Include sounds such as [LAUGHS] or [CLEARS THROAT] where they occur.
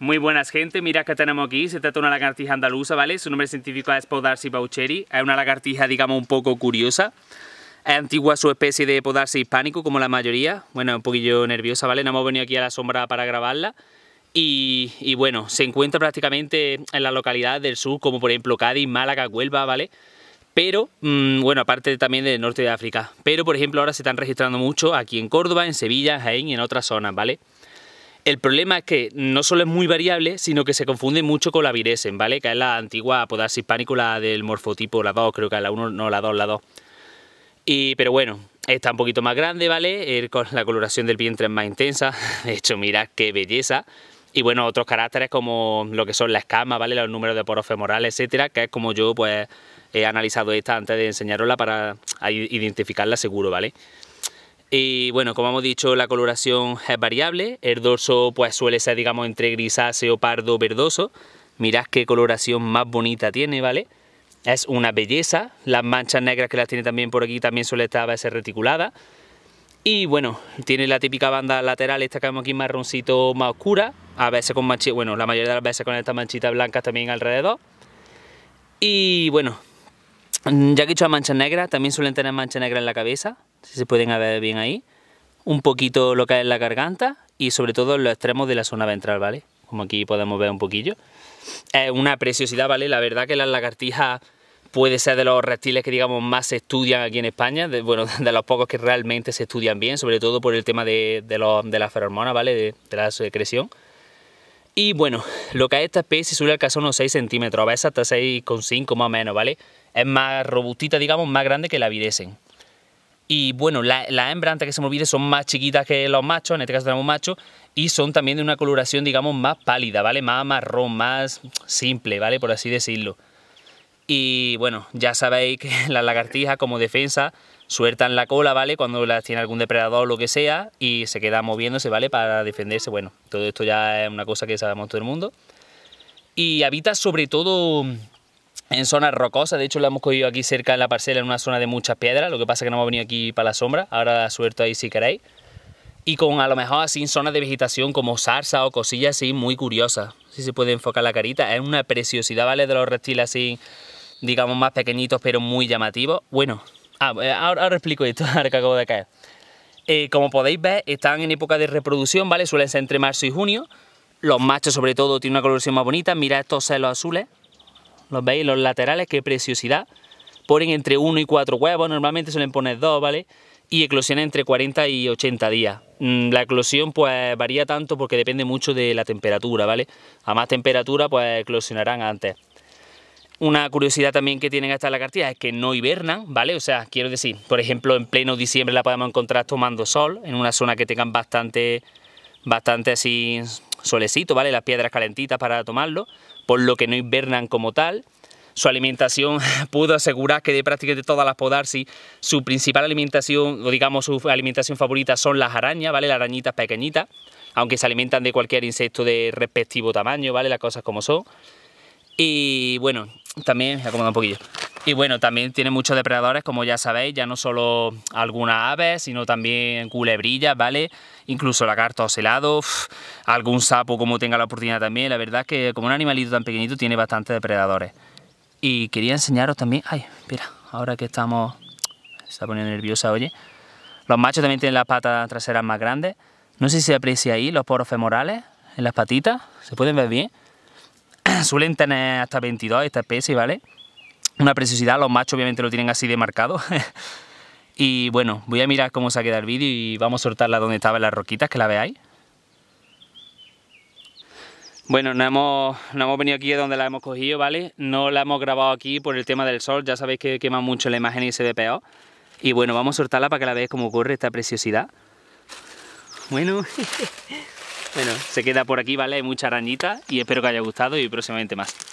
Muy buenas gente, mira que tenemos aquí, se trata de una lagartija andaluza, ¿vale? Su nombre científico es Podarcy baucheri, es una lagartija digamos un poco curiosa. Es antigua su especie de Podarse hispánico como la mayoría, bueno, un poquillo nerviosa, ¿vale? No hemos venido aquí a la sombra para grabarla. Y, bueno, se encuentra prácticamente en las localidades del sur, como por ejemplo Cádiz, Málaga, Huelva, ¿vale? pero mm, bueno, aparte también del norte de África. Pero por ejemplo, ahora se están registrando mucho aquí en Córdoba, en Sevilla, Jaén y en otras zonas, ¿vale? El problema es que no solo es muy variable, sino que se confunde mucho con la viresen, ¿vale? Que es la antigua hispánico, la del morfotipo, la 2, creo que la 1, no, la 2, la 2. Y, pero bueno, está un poquito más grande, ¿vale? con la coloración del vientre es más intensa. [LAUGHS] De hecho, mirad qué belleza. Y bueno, otros caracteres como lo que son las escamas, ¿vale? Los números de poros femorales, etcétera, que es como yo, pues, he analizado esta antes de enseñarosla para identificarla seguro, ¿vale? vale y bueno, como hemos dicho, la coloración es variable. El dorso pues suele ser, digamos, entre grisáceo, pardo, verdoso. Mirad qué coloración más bonita tiene, ¿vale? Es una belleza. Las manchas negras que las tiene también por aquí también suele estar a veces reticuladas. Y bueno, tiene la típica banda lateral, esta que vemos aquí marroncito más oscura, a veces con manchitas, bueno, la mayoría de las veces con estas manchitas blancas también alrededor. Y bueno, ya que he dicho las manchas negras, también suelen tener manchas negras en la cabeza, si se pueden ver bien ahí, un poquito lo que es la garganta y sobre todo en los extremos de la zona ventral, ¿vale? Como aquí podemos ver un poquillo. Es una preciosidad, ¿vale? La verdad que las lagartijas puede ser de los reptiles que digamos más se estudian aquí en España, bueno, [LAUGHS] de los pocos que realmente se estudian bien, sobre todo por el tema de, de, las ¿vale? De, la secreción. Y bueno, lo que a esta especie suele alcanzar unos 6 centímetros, a veces hasta 6,5 más o menos, ¿vale? Es más robustita, digamos, más grande que la viresen. Y bueno, la, las hembras, antes que se me olvide, son más chiquitas que los machos, en este caso tenemos machos, y son también de una coloración, digamos, más pálida, ¿vale? Más marrón, más simple, ¿vale? Por así decirlo. Y bueno, ya sabéis que [LAUGHS] las lagartijas como defensa sueltan la cola, ¿vale? Cuando las tiene algún depredador o lo que sea, y se queda moviéndose, ¿vale? Para defenderse. Bueno, todo esto ya es una cosa que sabemos todo el mundo. Y habita sobre todo en zonas rocosas. De hecho, la hemos cogido aquí cerca en la parcela, en una zona de muchas piedras. Lo que pasa es que no hemos venido aquí para la sombra. Ahora suelto ahí si queréis. Y con a lo mejor así en zonas de vegetación como zarza o cosillas así muy curiosas. Si se puede enfocar la carita. Es una preciosidad, ¿vale? De los reptiles así, digamos, más pequeñitos pero muy llamativos. Bueno, ah, eh, ahora, explico esto, [LAUGHS] ahora que acabo de caer. Eh, como podéis ver, están en época de reproducción, ¿vale? Suelen ser entre marzo y junio. Los machos sobre todo tienen una coloración más bonita. Mira estos celos azules los veis, los laterales, qué preciosidad. Ponen entre 1 y 4 huevos, normalmente suelen poner 2, ¿vale? Y eclosionan entre 40 y 80 días. Mm, la eclosión pues varía tanto porque depende mucho de la temperatura, ¿vale? A más temperatura pues eclosionarán antes. Una curiosidad también que tienen estas lagartijas es que no hibernan, ¿vale? O sea, quiero decir, por ejemplo, en pleno diciembre la podemos encontrar tomando sol en una zona que tengan bastante, bastante así solecito, ¿vale? Las piedras calentitas para tomarlo, por lo que no invernan como tal. Su alimentación, [LAUGHS] puedo asegurar que de prácticamente todas las podarsis, su principal alimentación, o digamos su alimentación favorita son las arañas, ¿vale? Las arañitas pequeñitas, aunque se alimentan de cualquier insecto de respectivo tamaño, ¿vale? Las cosas como son. Y bueno, también, me un poquillo. Y bueno, también tiene muchos depredadores, como ya sabéis, ya no solo algunas aves, sino también culebrillas, ¿vale? Incluso lagartos helados, algún sapo como tenga la oportunidad también. La verdad es que como un animalito tan pequeñito tiene bastantes depredadores. Y quería enseñaros también... ¡Ay! Mira, ahora que estamos... Se está poniendo nerviosa, oye. Los machos también tienen las patas traseras más grandes. No sé si se aprecia ahí los poros femorales en las patitas. ¿Se pueden ver bien? [CLEARS THROAT] Suelen tener hasta 22 esta especie, ¿vale? vale una preciosidad, los machos obviamente lo tienen así de marcado. [LAUGHS] y bueno, voy a mirar cómo se ha quedado el vídeo y vamos a soltarla donde estaba las roquitas, que la veáis. Bueno, no hemos, no hemos venido aquí donde la hemos cogido, ¿vale? No la hemos grabado aquí por el tema del sol, ya sabéis que quema mucho la imagen y se ve peor. Y bueno, vamos a soltarla para que la veáis cómo ocurre esta preciosidad. Bueno, [LAUGHS] bueno, se queda por aquí, ¿vale? Hay mucha arañita y espero que haya gustado y próximamente más.